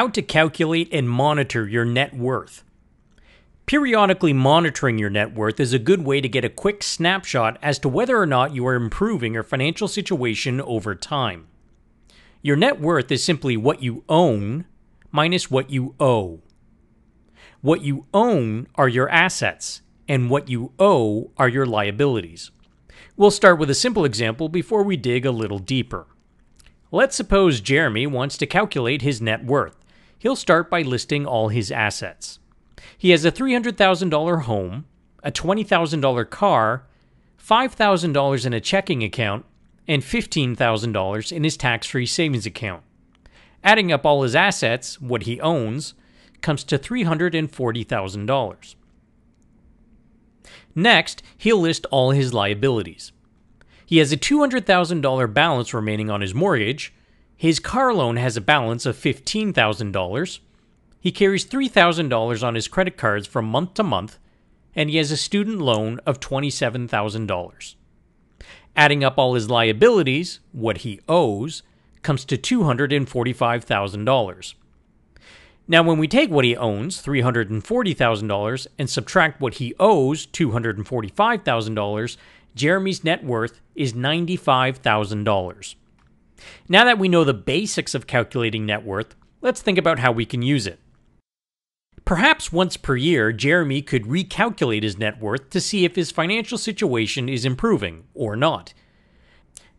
How to calculate and monitor your net worth. Periodically monitoring your net worth is a good way to get a quick snapshot as to whether or not you are improving your financial situation over time. Your net worth is simply what you own minus what you owe. What you own are your assets, and what you owe are your liabilities. We'll start with a simple example before we dig a little deeper. Let's suppose Jeremy wants to calculate his net worth he'll start by listing all his assets. He has a $300,000 home, a $20,000 car, $5,000 in a checking account, and $15,000 in his tax free savings account. Adding up all his assets, what he owns, comes to $340,000. Next, he'll list all his liabilities. He has a $200,000 balance remaining on his mortgage, his car loan has a balance of $15,000. He carries $3,000 on his credit cards from month to month, and he has a student loan of $27,000. Adding up all his liabilities, what he owes, comes to $245,000. Now, when we take what he owns, $340,000, and subtract what he owes, $245,000, Jeremy's net worth is $95,000. Now that we know the basics of calculating net worth, let's think about how we can use it. Perhaps once per year, Jeremy could recalculate his net worth to see if his financial situation is improving or not.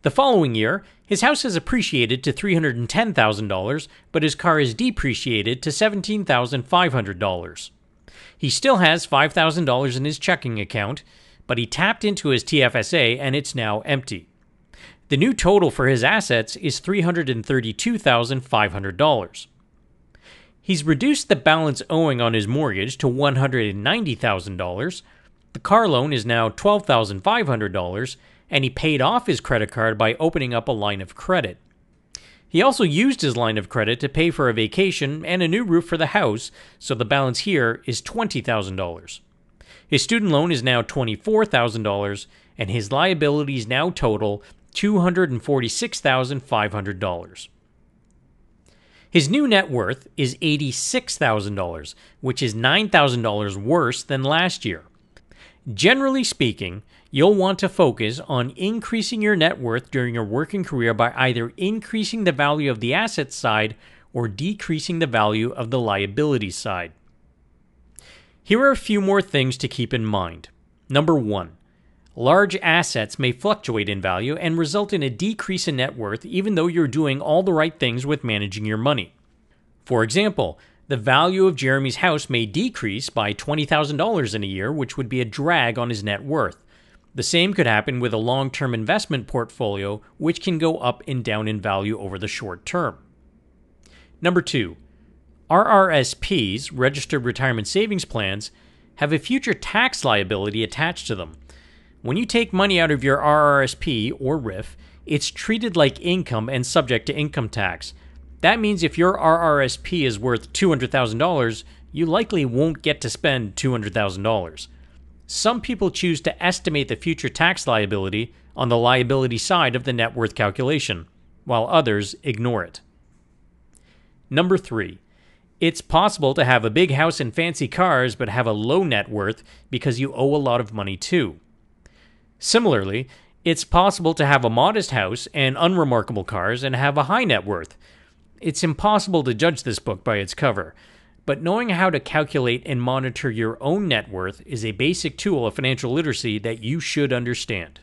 The following year, his house has appreciated to $310,000, but his car is depreciated to $17,500. He still has $5,000 in his checking account, but he tapped into his TFSA and it's now empty. The new total for his assets is $332,500. He's reduced the balance owing on his mortgage to $190,000. The car loan is now $12,500, and he paid off his credit card by opening up a line of credit. He also used his line of credit to pay for a vacation and a new roof for the house, so the balance here is $20,000. His student loan is now $24,000, and his liabilities now total $246,500. His new net worth is $86,000, which is $9,000 worse than last year. Generally speaking, you'll want to focus on increasing your net worth during your working career by either increasing the value of the asset side or decreasing the value of the liability side. Here are a few more things to keep in mind. Number one, Large assets may fluctuate in value and result in a decrease in net worth even though you're doing all the right things with managing your money. For example, the value of Jeremy's house may decrease by $20,000 in a year, which would be a drag on his net worth. The same could happen with a long term investment portfolio, which can go up and down in value over the short term. Number two, RRSPs, Registered Retirement Savings Plans, have a future tax liability attached to them. When you take money out of your RRSP or RIF, it's treated like income and subject to income tax. That means if your RRSP is worth $200,000, you likely won't get to spend $200,000. Some people choose to estimate the future tax liability on the liability side of the net worth calculation, while others ignore it. Number three, it's possible to have a big house and fancy cars but have a low net worth because you owe a lot of money too. Similarly, it's possible to have a modest house and unremarkable cars and have a high net worth. It's impossible to judge this book by its cover, but knowing how to calculate and monitor your own net worth is a basic tool of financial literacy that you should understand.